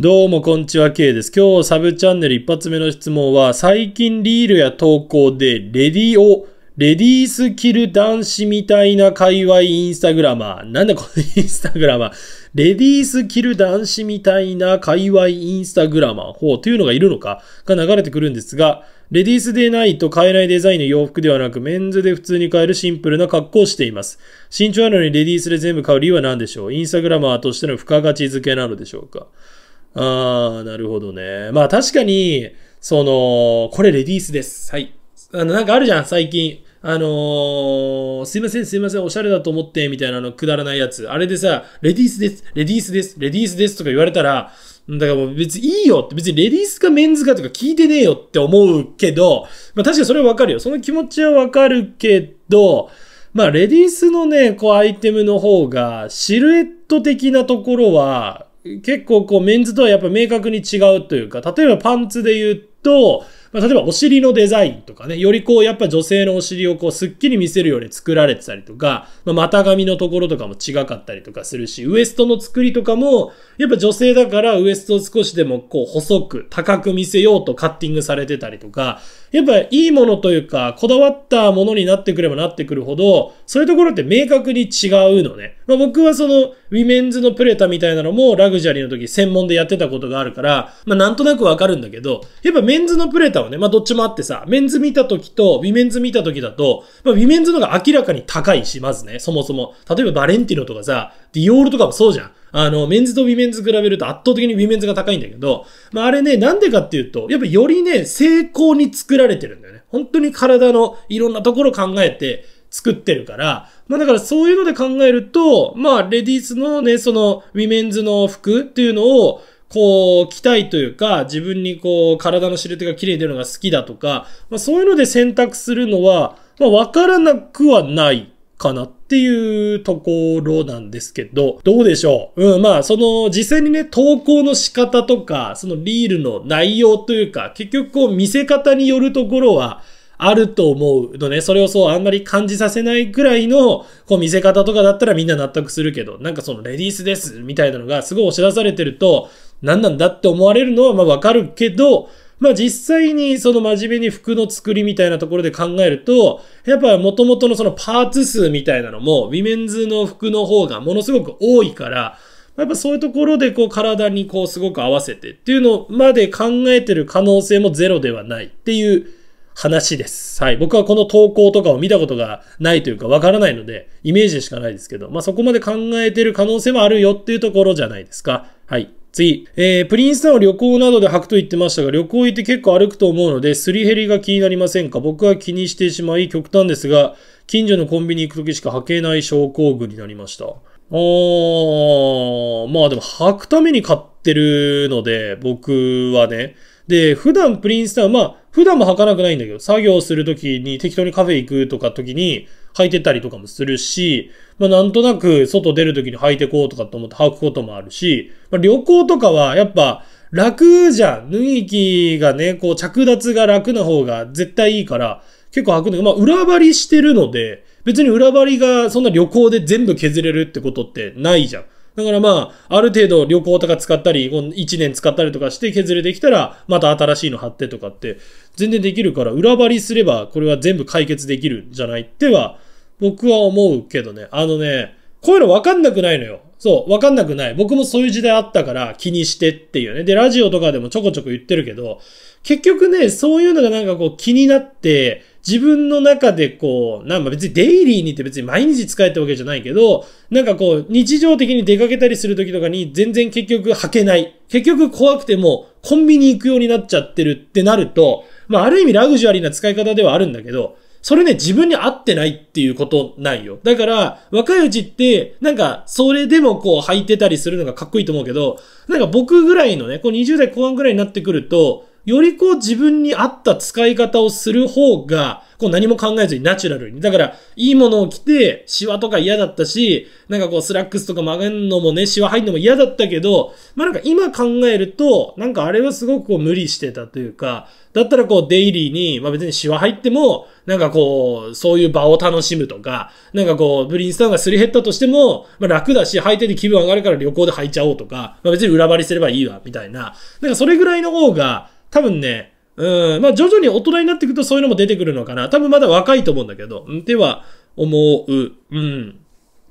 どうもこんにちは、K です。今日サブチャンネル一発目の質問は、最近リールや投稿でレディオ、レディースキル男子みたいな界隈インスタグラマー。なんだこのインスタグラマー。レディースキル男子みたいな界隈インスタグラマー。ほう、というのがいるのかが流れてくるんですが、レディースでないと買えないデザインの洋服ではなく、メンズで普通に買えるシンプルな格好をしています。身長なのにレディースで全部買う理由は何でしょうインスタグラマーとしての付加価値付けなのでしょうかああ、なるほどね。まあ確かに、その、これレディースです。はい。あの、なんかあるじゃん、最近。あのー、すいません、すいません、おしゃれだと思って、みたいなのくだらないやつ。あれでさ、レディースです、レディースです、レディースですとか言われたら、だからもう別にいいよって、別にレディースかメンズかとか聞いてねえよって思うけど、まあ確かにそれはわかるよ。その気持ちはわかるけど、まあレディースのね、こうアイテムの方が、シルエット的なところは、結構こうメンズとはやっぱ明確に違うというか、例えばパンツで言うと、まあ、例えばお尻のデザインとかね、よりこうやっぱ女性のお尻をこうすっきり見せるように作られてたりとか、まあ、股上のところとかも違かったりとかするし、ウエストの作りとかも、やっぱ女性だからウエストを少しでもこう細く高く見せようとカッティングされてたりとか、やっぱいいものというか、こだわったものになってくればなってくるほど、そういうところって明確に違うのね。まあ、僕はその、ウィメンズのプレタみたいなのもラグジュアリーの時専門でやってたことがあるから、まあ、なんとなくわかるんだけど、やっぱメンズのプレタはね、まあ、どっちもあってさ、メンズ見た時と、ウィメンズ見た時だと、まあ、ウィメンズのが明らかに高いし、まずね、そもそも。例えばバレンティノとかさ、ディオールとかもそうじゃん。あの、メンズとウィメンズ比べると圧倒的にウィメンズが高いんだけど、まああれね、なんでかっていうと、やっぱよりね、成功に作られてるんだよね。本当に体のいろんなところ考えて、作ってるから、まあだからそういうので考えると、まあレディースのね、そのウィメンズの服っていうのを、こう、着たいというか、自分にこう、体のシルエットが綺麗に出るのが好きだとか、まあそういうので選択するのは、まあわからなくはないかなっていうところなんですけど、どうでしょううん、まあ、その、実際にね、投稿の仕方とか、そのリールの内容というか、結局こう、見せ方によるところは、あると思うのね、それをそうあんまり感じさせないぐらいのこう見せ方とかだったらみんな納得するけど、なんかそのレディースですみたいなのがすごいお知らされてると、何なんだって思われるのはまあわかるけど、まあ実際にその真面目に服の作りみたいなところで考えると、やっぱ元々のそのパーツ数みたいなのも、ウィメンズの服の方がものすごく多いから、やっぱそういうところでこう体にこうすごく合わせてっていうのまで考えてる可能性もゼロではないっていう話です。はい。僕はこの投稿とかを見たことがないというか、わからないので、イメージでしかないですけど、まあ、そこまで考えてる可能性はあるよっていうところじゃないですか。はい。次、えー、プリンスタンを旅行などで履くと言ってましたが、旅行行って結構歩くと思うので、すり減りが気になりませんか僕は気にしてしまい、極端ですが、近所のコンビニ行くときしか履けない症候群になりました。あー、まあでも履くために買ってるので、僕はね。で、普段プリンスタン、まあ、普段も履かなくないんだけど、作業するときに適当にカフェ行くとか時に履いてたりとかもするし、まあ、なんとなく外出るときに履いてこうとかと思って履くこともあるし、まあ、旅行とかはやっぱ楽じゃん。脱ぎ着がね、こう着脱が楽な方が絶対いいから、結構履くんだけど、まあ裏張りしてるので、別に裏張りがそんな旅行で全部削れるってことってないじゃん。だからまあ、ある程度旅行とか使ったり、1年使ったりとかして削れてきたら、また新しいの貼ってとかって、全然できるから、裏張りすれば、これは全部解決できるんじゃないっては、僕は思うけどね。あのね、こういうの分かんなくないのよ。そう、わかんなくない。僕もそういう時代あったから気にしてっていうね。で、ラジオとかでもちょこちょこ言ってるけど、結局ね、そういうのがなんかこう気になって、自分の中でこう、なんか別にデイリーにって別に毎日使えってわけじゃないけど、なんかこう、日常的に出かけたりする時とかに全然結局履けない。結局怖くてもコンビニ行くようになっちゃってるってなると、まあある意味ラグジュアリーな使い方ではあるんだけど、それね、自分に合ってないっていうことないよ。だから、若いうちって、なんか、それでもこう履いてたりするのがかっこいいと思うけど、なんか僕ぐらいのね、こう20代後半ぐらいになってくると、よりこう自分に合った使い方をする方が、こう何も考えずにナチュラルに。だから、いいものを着て、シワとか嫌だったし、なんかこうスラックスとか曲げんのもね、シワ入んのも嫌だったけど、まあなんか今考えると、なんかあれはすごくこう無理してたというか、だったらこうデイリーに、まあ別にシワ入っても、なんかこう、そういう場を楽しむとか、なんかこう、ブリンスタウンがすり減ったとしても、まあ楽だし、履いてて気分上がるから旅行で履いちゃおうとか、まあ別に裏張りすればいいわ、みたいな。なんかそれぐらいの方が、多分ね、うん、まあ徐々に大人になっていくとそういうのも出てくるのかな。多分まだ若いと思うんだけど、では思う。うん。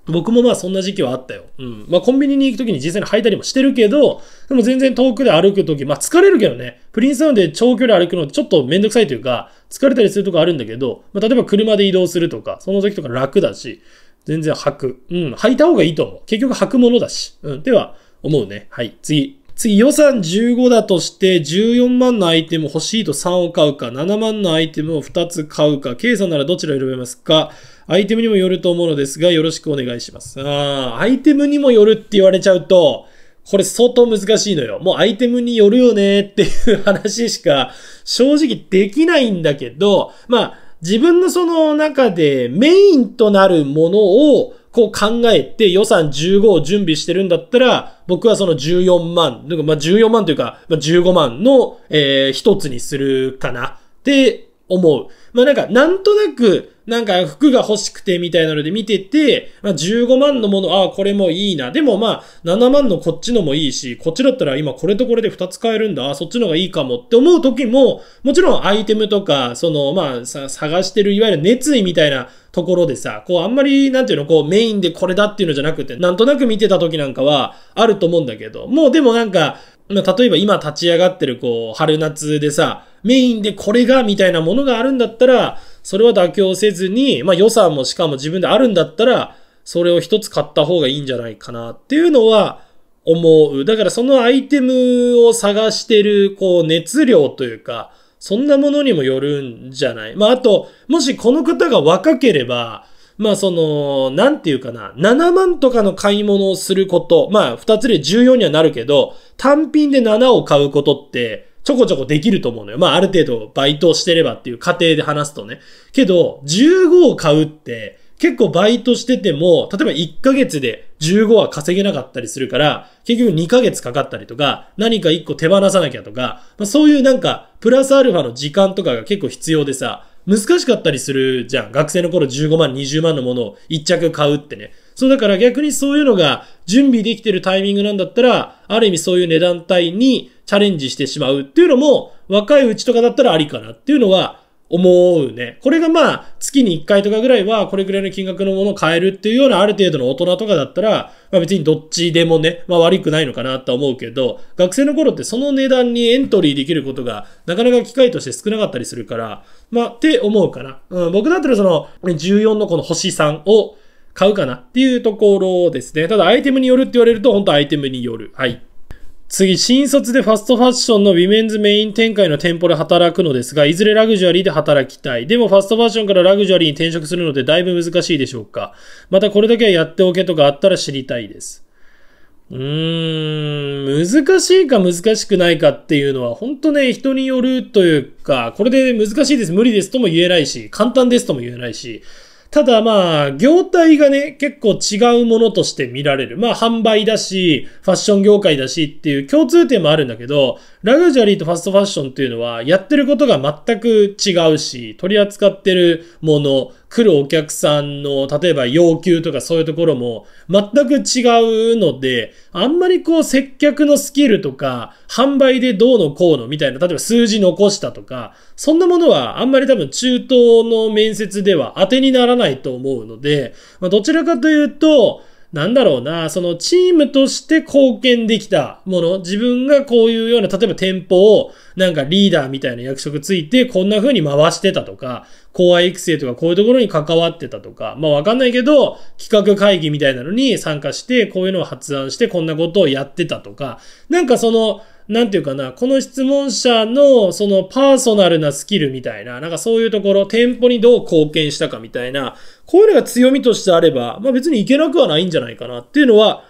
僕もまあそんな時期はあったよ。うん。まあコンビニに行くときに実際に履いたりもしてるけど、でも全然遠くで歩くとき、まあ疲れるけどね、プリンスタウンで長距離歩くのちょっとめんどくさいというか、疲れたりするとこあるんだけど、まあ例えば車で移動するとか、その時とか楽だし、全然履く。うん。履いた方がいいと思う。結局履くものだし。うん。では、思うね。はい。次。次予算15だとして14万のアイテム欲しいと3を買うか、7万のアイテムを2つ買うか、K さんならどちらを選べますかアイテムにもよると思うのですが、よろしくお願いします。あアイテムにもよるって言われちゃうと、これ相当難しいのよ。もうアイテムによるよねっていう話しか正直できないんだけど、まあ自分のその中でメインとなるものをこう考えて予算15を準備してるんだったら、僕はその14万、なんかまあ14万というか、まあ、15万の、えー、一つにするかなって思う。まあなんか、なんとなく、なんか服が欲しくてみたいなので見てて、まあ、15万のもの、ああ、これもいいな。でもまあ、7万のこっちのもいいし、こっちだったら今これとこれで2つ買えるんだ。ああ、そっちの方がいいかもって思う時も、もちろんアイテムとか、そのまあ、探してるいわゆる熱意みたいなところでさ、こうあんまり、なんていうの、こうメインでこれだっていうのじゃなくて、なんとなく見てた時なんかはあると思うんだけど、もうでもなんか、例えば今立ち上がってるこう、春夏でさ、メインでこれがみたいなものがあるんだったら、それは妥協せずに、まあ予算もしかも自分であるんだったら、それを一つ買った方がいいんじゃないかなっていうのは思う。だからそのアイテムを探してるこう熱量というか、そんなものにもよるんじゃないまあ、あと、もしこの方が若ければ、まあその、なんていうかな、7万とかの買い物をすること、まあ2つで14にはなるけど、単品で7を買うことって、ちょこちょこできると思うのよ。まあある程度バイトをしてればっていう過程で話すとね。けど、15を買うって、結構バイトしてても、例えば1ヶ月で15は稼げなかったりするから、結局2ヶ月かかったりとか、何か1個手放さなきゃとか、まあ、そういうなんか、プラスアルファの時間とかが結構必要でさ、難しかったりするじゃん。学生の頃15万、20万のものを1着買うってね。そうだから逆にそういうのが準備できてるタイミングなんだったら、ある意味そういう値段帯にチャレンジしてしまうっていうのも、若いうちとかだったらありかなっていうのは、思うね。これがまあ、月に1回とかぐらいは、これぐらいの金額のものを買えるっていうようなある程度の大人とかだったら、まあ別にどっちでもね、まあ悪くないのかなとは思うけど、学生の頃ってその値段にエントリーできることが、なかなか機会として少なかったりするから、まあって思うかな。うん、僕だったらその、14のこの星3を買うかなっていうところですね。ただアイテムによるって言われると、本当アイテムによる。はい。次、新卒でファストファッションのウィメンズメイン展開の店舗で働くのですが、いずれラグジュアリーで働きたい。でもファストファッションからラグジュアリーに転職するのでだいぶ難しいでしょうか。またこれだけはやっておけとかあったら知りたいです。うーん、難しいか難しくないかっていうのは、本当ね、人によるというか、これで難しいです、無理ですとも言えないし、簡単ですとも言えないし、ただまあ、業態がね、結構違うものとして見られる。まあ、販売だし、ファッション業界だしっていう共通点もあるんだけど、ラグジュアリーとファストファッションっていうのは、やってることが全く違うし、取り扱ってるもの、来るお客さんの、例えば要求とかそういうところも全く違うので、あんまりこう接客のスキルとか、販売でどうのこうのみたいな、例えば数字残したとか、そんなものはあんまり多分中東の面接では当てにならないと思うので、まあ、どちらかというと、なんだろうな、そのチームとして貢献できたもの、自分がこういうような、例えば店舗をなんかリーダーみたいな役職ついてこんな風に回してたとか、後輩育成とかこういうところに関わってたとか、まあわかんないけど、企画会議みたいなのに参加して、こういうのを発案して、こんなことをやってたとか、なんかその、なんていうかな、この質問者のそのパーソナルなスキルみたいな、なんかそういうところ、店舗にどう貢献したかみたいな、こういうのが強みとしてあれば、まあ別にいけなくはないんじゃないかなっていうのは、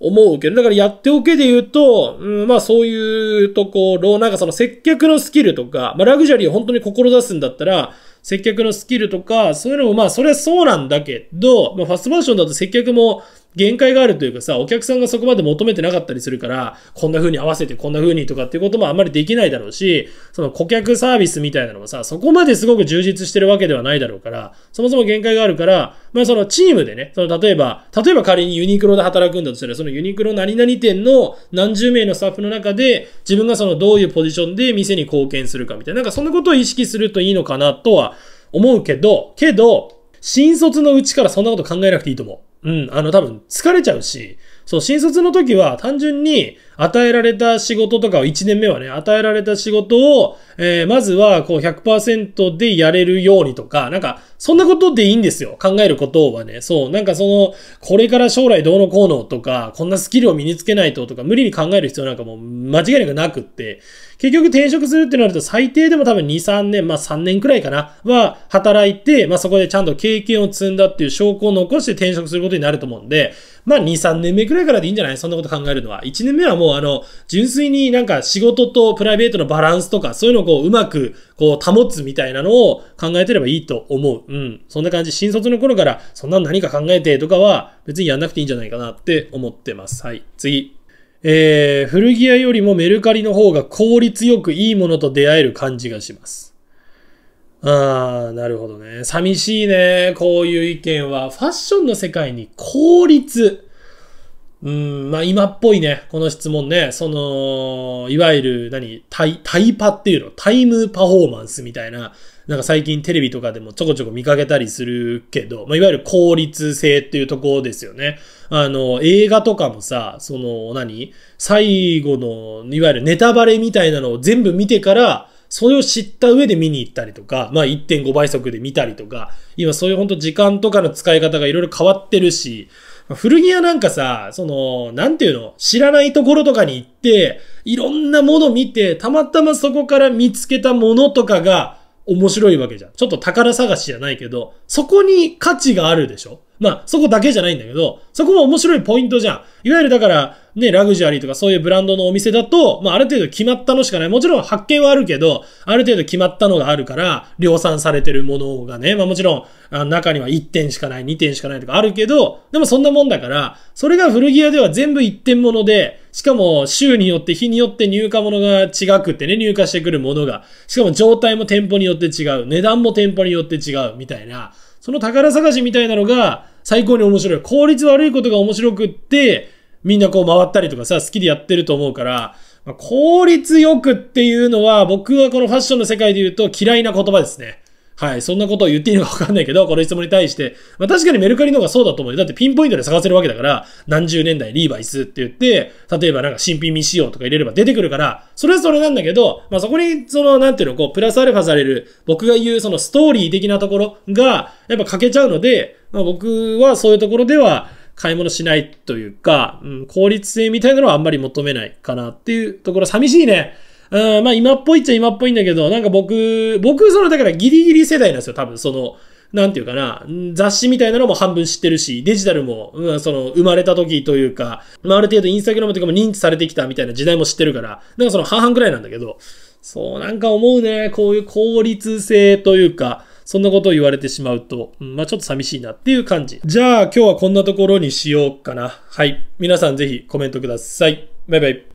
思うけど、だからやっておけで言うと、うん、まあそういうところ、なんかその接客のスキルとか、まあラグジュアリーを本当に志すんだったら、接客のスキルとか、そういうのもまあ、それはそうなんだけど、まあ、ファストファッションだと接客も限界があるというかさ、お客さんがそこまで求めてなかったりするから、こんな風に合わせてこんな風にとかっていうこともあんまりできないだろうし、その顧客サービスみたいなのもさ、そこまですごく充実してるわけではないだろうから、そもそも限界があるから、まあそのチームでね、その例えば、例えば仮にユニクロで働くんだとしたら、そのユニクロ何々店の何十名のスタッフの中で、自分がそのどういうポジションで店に貢献するかみたいな、なんかそんなことを意識するといいのかなとは思うけど、けど、新卒のうちからそんなこと考えなくていいと思う。うん、あの、多分疲れちゃうし、そう、新卒の時は単純に与えられた仕事とかを1年目はね、与えられた仕事を、えー、まずはこう100%でやれるようにとか、なんか、そんなことでいいんですよ。考えることはね。そう、なんかその、これから将来どうのこうのとか、こんなスキルを身につけないととか、無理に考える必要なんかも間違いなくなくって、結局転職するってなると最低でも多分2、3年、まあ3年くらいかな、は働いて、まあそこでちゃんと経験を積んだっていう証拠を残して転職することになると思うんで、まあ2、3年目くらいからでいいんじゃないそんなこと考えるのは。1年目はもうあの、純粋になんか仕事とプライベートのバランスとか、そういうのをこううまくこう保つみたいなのを考えてればいいと思う。うん。そんな感じ。新卒の頃からそんな何か考えてとかは別にやんなくていいんじゃないかなって思ってます。はい。次。えー、古着屋よりもメルカリの方が効率よくいいものと出会える感じがします。ああ、なるほどね。寂しいね。こういう意見は。ファッションの世界に効率。うん、まあ今っぽいね。この質問ね。その、いわゆる何、何タイ、タイパっていうのタイムパフォーマンスみたいななんか最近テレビとかでもちょこちょこ見かけたりするけど、まあ、いわゆる効率性っていうところですよね。あの、映画とかもさ、その何、最後の、いわゆるネタバレみたいなのを全部見てから、それを知った上で見に行ったりとか、まあ1.5倍速で見たりとか、今そういうほんと時間とかの使い方がいろいろ変わってるし、古着屋なんかさ、その、なんていうの、知らないところとかに行って、いろんなもの見て、たまたまそこから見つけたものとかが、面白いわけじゃん。ちょっと宝探しじゃないけど、そこに価値があるでしょまあ、そこだけじゃないんだけど、そこも面白いポイントじゃん。いわゆるだから、ね、ラグジュアリーとかそういうブランドのお店だと、まあ、ある程度決まったのしかない。もちろん発見はあるけど、ある程度決まったのがあるから、量産されてるものがね、まあもちろん、あ中には1点しかない、2点しかないとかあるけど、でもそんなもんだから、それが古着屋では全部1点もので、しかも、週によって、日によって入荷物が違くってね、入荷してくるものが。しかも、状態も店舗によって違う。値段も店舗によって違う。みたいな。その宝探しみたいなのが、最高に面白い。効率悪いことが面白くって、みんなこう回ったりとかさ、好きでやってると思うから、まあ、効率よくっていうのは、僕はこのファッションの世界で言うと嫌いな言葉ですね。はい。そんなことを言っていいのかわかんないけど、この質問に対して、まあ確かにメルカリの方がそうだと思うよ。だってピンポイントで探せるわけだから、何十年代リーバイスって言って、例えばなんか新品未使用とか入れれば出てくるから、それはそれなんだけど、まあそこに、その、なんていうの、こう、プラスアルファされる、僕が言うそのストーリー的なところが、やっぱ欠けちゃうので、まあ僕はそういうところでは、買い物しないというか、うん、効率性みたいなのはあんまり求めないかなっていうところ、寂しいね。うん、まあ今っぽいっちゃ今っぽいんだけど、なんか僕、僕、その、だからギリギリ世代なんですよ、多分。その、なんていうかな、雑誌みたいなのも半分知ってるし、デジタルも、うん、その、生まれた時というか、まあ、ある程度インスタグラムとかも認知されてきたみたいな時代も知ってるから、なんかその半々くらいなんだけど、そう、なんか思うね、こういう効率性というか、そんなことを言われてしまうと、うん、まあちょっと寂しいなっていう感じ。じゃあ今日はこんなところにしようかな。はい。皆さんぜひコメントください。バイバイ。